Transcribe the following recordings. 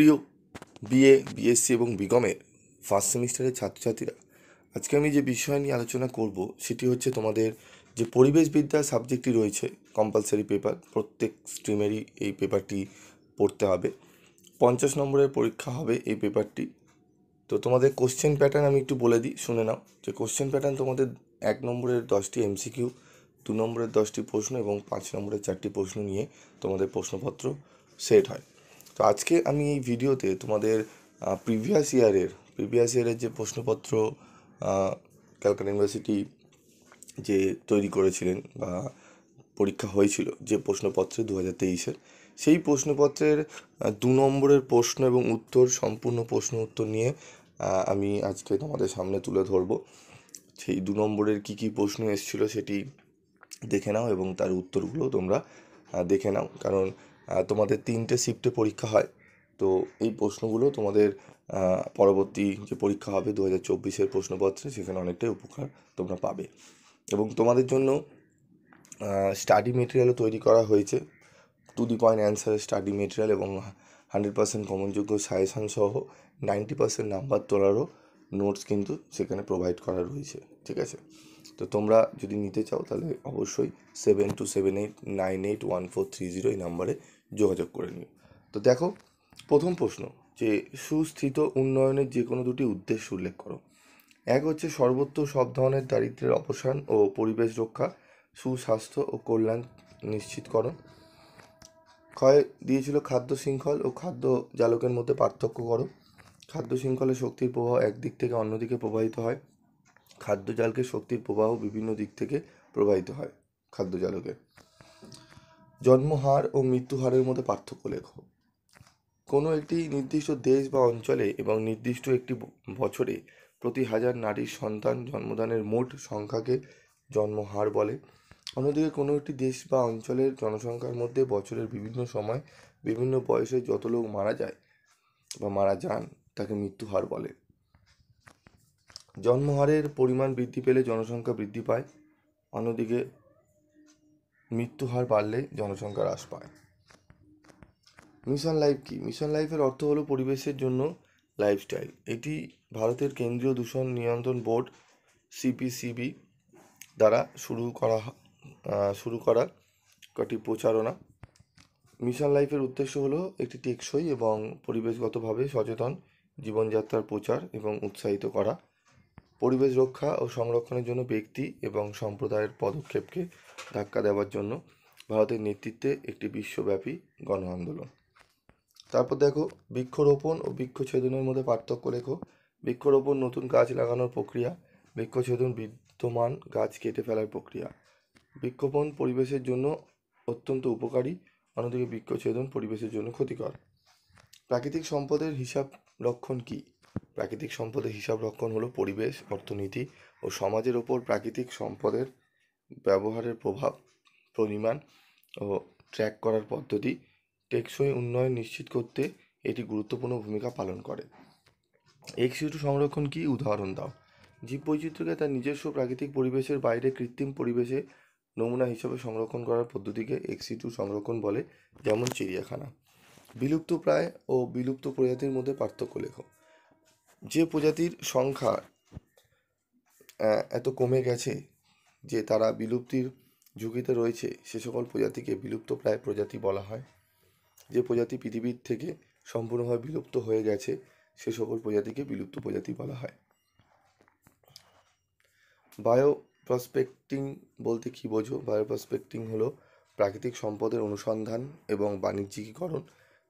প্রিয় BA BSc এবং বিকমের first সেমিস্টারের ছাত্রছাত্রীরা আজকে আমি যে বিষয় নিয়ে আলোচনা করব সেটি হচ্ছে তোমাদের যে পরিবেশবিদ্যা সাবজেক্টটি রয়েছে কম্পালসারি পেপার প্রত্যেক স্ট্রিমেরই এই পেপারটি পড়তে হবে পঞ্চাশ নম্বরের পরীক্ষা হবে এই পেপারটি তো তোমাদের কোশ্চেন প্যাটার্ন আমি একটু বলে দিই শুনে নাও যে কোশ্চেন প্যাটার্ন তোমাদের এক নম্বরের দশটি এমসিকিউ দু নম্বরের দশটি প্রশ্ন এবং পাঁচ নম্বরের চারটি প্রশ্ন নিয়ে তোমাদের প্রশ্নপত্র সেট হয় তো আজকে আমি এই ভিডিওতে তোমাদের প্রিভিয়াস ইয়ারের প্রিভিয়াস ইয়ারের যে প্রশ্নপত্র ক্যালকাটা ইউনিভার্সিটি যে তৈরি করেছিলেন বা পরীক্ষা হয়েছিল যে প্রশ্নপত্রে দু হাজার তেইশের সেই প্রশ্নপত্রের দু নম্বরের প্রশ্ন এবং উত্তর সম্পূর্ণ প্রশ্ন উত্তর নিয়ে আমি আজকে তোমাদের সামনে তুলে ধরব সেই দু নম্বরের কী কী প্রশ্ন এসেছিলো সেটি দেখে নাও এবং তার উত্তরগুলো তোমরা দেখে নাও কারণ তোমাদের তিনটে শিফটে পরীক্ষা হয় তো এই প্রশ্নগুলো তোমাদের পরবর্তী যে পরীক্ষা হবে দু হাজার চব্বিশের প্রশ্নপত্রে সেখানে অনেকটাই উপকার তোমরা পাবে এবং তোমাদের জন্য স্টাডি মেটেরিয়ালও তৈরি করা হয়েছে টু দি পয়েন্ট অ্যান্সারের স্টাডি মেটেরিয়াল এবং হান্ড্রেড পার্সেন্ট কমনযোগ্য সাজেশান সহ নাইনটি পার্সেন্ট নাম্বার তোলারও নোটস কিন্তু সেখানে প্রোভাইড করা রয়েছে ঠিক আছে তো তোমরা যদি নিতে চাও তাহলে অবশ্যই seven two seven eight nine eight one four three zero এই নাম্বারে যোগাযোগ করে নিও তো দেখো প্রথম প্রশ্ন যে সুস্থিত উন্নয়নের যে কোনো দুটি উদ্দেশ্য উল্লেখ করো এক হচ্ছে সর্বত্র সব ধরনের দারিদ্রের অবসান ও পরিবেশ রক্ষা সুস্বাস্থ্য ও কল্যাণ নিশ্চিতকরণ ক্ষয় দিয়েছিল খাদ্য শৃঙ্খল ও খাদ্য জালকের মধ্যে পার্থক্য করো খাদ্য শৃঙ্খলে শক্তির প্রবাহ একদিক থেকে অন্যদিকে প্রবাহিত হয় খাদ্য শক্তির প্রবাহ বিভিন্ন দিক থেকে প্রবাহিত হয় খাদ্য জন্মহার ও মৃত্যুহারের মধ্যে পার্থক্য লেখ কোনো একটি নির্দিষ্ট দেশ বা অঞ্চলে এবং নির্দিষ্ট একটি বছরে প্রতি হাজার নারীর সন্তান জন্মদানের মোট সংখ্যাকে জন্মহার বলে অন্যদিকে কোনো একটি দেশ বা অঞ্চলের জনসংখ্যার মধ্যে বছরের বিভিন্ন সময় বিভিন্ন বয়সে যত লোক মারা যায় বা মারা যান তাকে মৃত্যুহার বলে জন্মহারের পরিমাণ বৃদ্ধি পেলে জনসংখ্যা বৃদ্ধি পায় অন্যদিকে মৃত্যুহার বাড়লে জনসংখ্যা হ্রাস পায় মিশন লাইফ কি মিশন লাইফের অর্থ হলো পরিবেশের জন্য লাইফস্টাইল এটি ভারতের কেন্দ্রীয় দূষণ নিয়ন্ত্রণ বোর্ড সিপিসিবি দ্বারা শুরু করা শুরু করা কটি প্রচারণা মিশন লাইফের উদ্দেশ্য হলো একটি টেকসই এবং পরিবেশগতভাবে সচেতন জীবনযাত্রার প্রচার এবং উৎসাহিত করা পরিবেশ রক্ষা ও সংরক্ষণের জন্য ব্যক্তি এবং সম্প্রদায়ের পদক্ষেপকে ধাক্কা দেওয়ার জন্য ভারতের নেতৃত্বে একটি বিশ্বব্যাপী গণ আন্দোলন তারপর দেখো বৃক্ষরোপণ ও বৃক্ষছেদনের মধ্যে পার্থক্য লেখো বৃক্ষরোপণ নতুন গাছ লাগানোর প্রক্রিয়া বৃক্ষছেদন বিদ্যমান গাছ কেটে ফেলার প্রক্রিয়া বৃক্ষপণ পরিবেশের জন্য অত্যন্ত উপকারী অন্যদিকে বৃক্ষছেদন পরিবেশের জন্য ক্ষতিকর প্রাকৃতিক সম্পদের হিসাব রক্ষণ কী প্রাকৃতিক সম্পদের হিসাব রক্ষণ হলো পরিবেশ অর্থনীতি ও সমাজের ওপর প্রাকৃতিক সম্পদের ব্যবহারের প্রভাব পরিমাণ ও ট্র্যাক করার পদ্ধতি টেকসই উন্নয়ন নিশ্চিত করতে এটি গুরুত্বপূর্ণ ভূমিকা পালন করে এক সংরক্ষণ কি উদাহরণ দাও জীব বৈচিত্র্যকে তার নিজস্ব প্রাকৃতিক পরিবেশের বাইরে কৃত্রিম পরিবেশে নমুনা হিসাবে সংরক্ষণ করার পদ্ধতিকে এক্সিটু সংরক্ষণ বলে যেমন চিড়িয়াখানা বিলুপ্ত প্রায় ও বিলুপ্ত প্রজাতির মধ্যে পার্থক্য লেখক যে প্রজাতির সংখ্যা এত কমে গেছে যে তারা বিলুপ্তির ঝুঁকিতে রয়েছে সে সকল প্রজাতিকে বিলুপ্ত প্রায় প্রজাতি বলা হয় যে প্রজাতি পৃথিবীর থেকে সম্পূর্ণভাবে বিলুপ্ত হয়ে গেছে সে সকল প্রজাতিকে বিলুপ্ত প্রজাতি বলা হয় বায়ো প্রসপেক্টিং বলতে কী বোঝো বায়ো প্রসপেক্টিং হলো প্রাকৃতিক সম্পদের অনুসন্ধান এবং বাণিজ্যিকীকরণ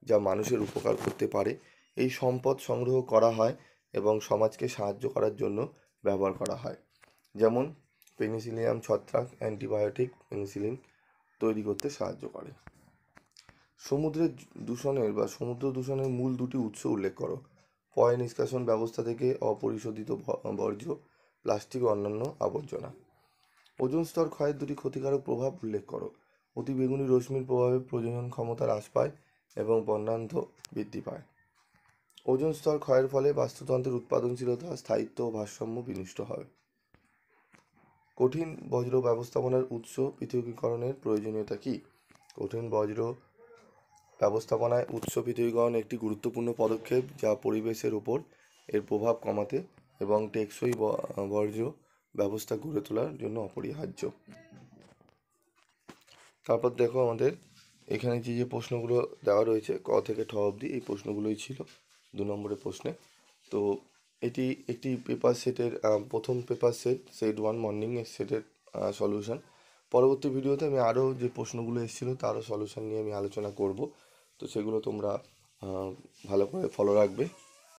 যা মানুষের উপকার করতে পারে এই সম্পদ সংগ্রহ করা হয় এবং সমাজকে সাহায্য করার জন্য ব্যবহার করা হয় যেমন পেনিসিলিয়াম ছত্রাক অ্যান্টিবায়োটিক পেনিসিলিন তৈরি করতে সাহায্য করে সমুদ্রের দূষণের বা সমুদ্র দূষণের মূল দুটি উৎস উল্লেখ করো পয় নিষ্কাশন ব্যবস্থা থেকে অপরিশোধিত বর্জ্য প্লাস্টিক ও অন্যান্য আবর্জনা ওজন স্তর ক্ষয়ের দুটি ক্ষতিকারক প্রভাব উল্লেখ করো অতিবেগুনি রশ্মির প্রভাবে প্রজনন ক্ষমতা হ্রাস পায় এবং বর্ণান্ধ বৃদ্ধি পায় ওজন স্তর ক্ষয়ের ফলে বাস্তুতন্ত্রের উৎপাদনশীলতা স্থায়িত্ব ও ভারসাম্য বিনষ্ট হয় কঠিন বজ্র ব্যবস্থাপনার উৎস পৃথকীকরণের প্রয়োজনীয়তা কী কঠিন বজ্র ব্যবস্থাপনায় উৎস পৃথকীকরণ একটি গুরুত্বপূর্ণ পদক্ষেপ যা পরিবেশের ওপর এর প্রভাব কমাতে এবং টেকসই বর্জ্য ব্যবস্থা গড়ে তোলার জন্য অপরিহার্য তারপর দেখো আমাদের এখানে যে যে প্রশ্নগুলো দেওয়া রয়েছে ক থেকে ঠ অবধি এই প্রশ্নগুলোই ছিল দু নম্বরের প্রশ্নে তো এটি একটি পেপার সেটের প্রথম paper set set one morning এর সেটের সলিউশন পরবর্তী ভিডিওতে আমি আরও যে প্রশ্নগুলো এসেছিলো তারও সলিউশন নিয়ে আমি আলোচনা করব তো সেগুলো তোমরা ভালো করে ফলো রাখবে